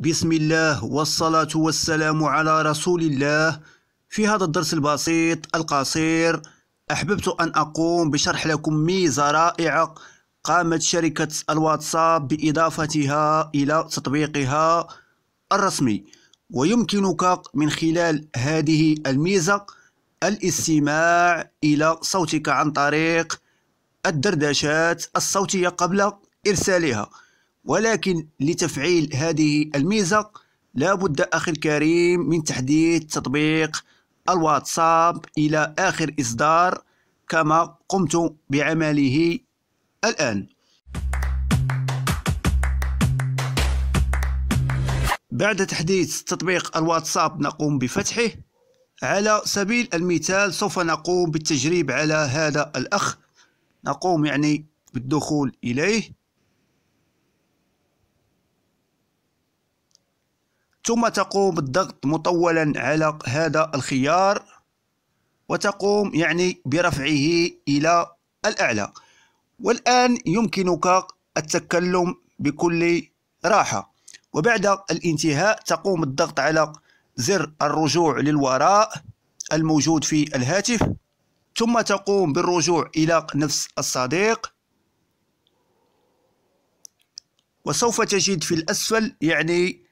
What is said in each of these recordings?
بسم الله والصلاة والسلام على رسول الله في هذا الدرس البسيط القصير أحببت أن أقوم بشرح لكم ميزة رائعة قامت شركة الواتساب بإضافتها إلى تطبيقها الرسمي ويمكنك من خلال هذه الميزة الاستماع إلى صوتك عن طريق الدردشات الصوتية قبل إرسالها ولكن لتفعيل هذه الميزة لابد أخي الكريم من تحديث تطبيق الواتساب إلى آخر إصدار كما قمت بعمله الآن بعد تحديث تطبيق الواتساب نقوم بفتحه على سبيل المثال سوف نقوم بالتجريب على هذا الأخ نقوم يعني بالدخول إليه ثم تقوم بالضغط مطولا على هذا الخيار وتقوم يعني برفعه إلى الأعلى والآن يمكنك التكلم بكل راحة وبعد الانتهاء تقوم بالضغط على زر الرجوع للوراء الموجود في الهاتف ثم تقوم بالرجوع إلى نفس الصديق وسوف تجد في الأسفل يعني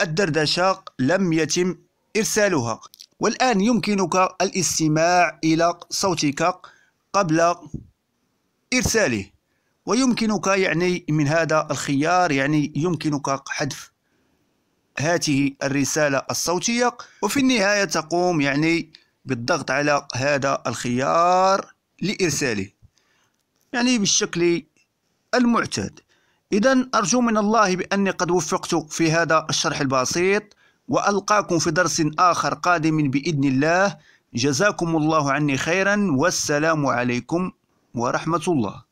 الدردشة لم يتم إرسالها والآن يمكنك الاستماع إلى صوتك قبل إرساله ويمكنك يعني من هذا الخيار يعني يمكنك حذف هذه الرسالة الصوتية وفي النهاية تقوم يعني بالضغط على هذا الخيار لإرساله يعني بالشكل المعتاد إذا أرجو من الله بأني قد وفقت في هذا الشرح البسيط وألقاكم في درس آخر قادم بإذن الله جزاكم الله عني خيرا والسلام عليكم ورحمة الله